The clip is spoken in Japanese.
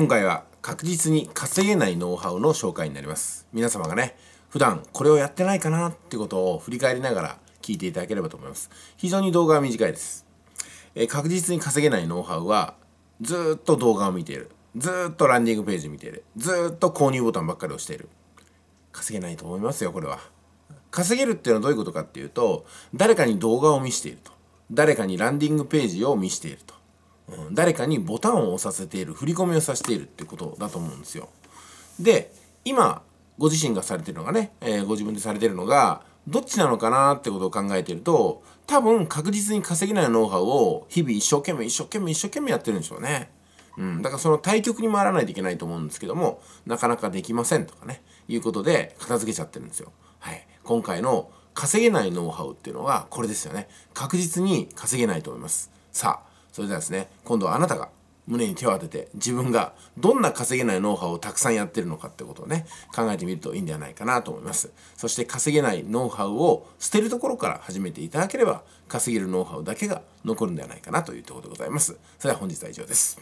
今回は確実に稼げないノウハウの紹介になります皆様がね普段これをやってないかなってことを振り返りながら聞いていただければと思います非常に動画は短いです、えー、確実に稼げないノウハウはずっと動画を見ているずっとランディングページ見ているずっと購入ボタンばっかり押している稼げないと思いますよこれは稼げるっていうのはどういうことかっていうと誰かに動画を見せていると誰かにランディングページを見しているとうん、誰かにボタンを押させている振り込みをさせているってことだと思うんですよで今ご自身がされてるのがね、えー、ご自分でされてるのがどっちなのかなってことを考えてると多分確実に稼げないノウハウを日々一生懸命一生懸命一生懸命やってるんでしょうね。うん、だからその対局に回らないといけないと思うんですけどもなかなかできませんとかねいうことで片付けちゃってるんですよ。はい、今回の稼げないノウハウっていうのはこれですよね。確実に稼げないと思います。さあそれではですね今度はあなたが胸に手を当てて自分がどんな稼げないノウハウをたくさんやってるのかってことをね考えてみるといいんではないかなと思いますそして稼げないノウハウを捨てるところから始めていただければ稼げるノウハウだけが残るんではないかなというところでございますそれでは本日は以上です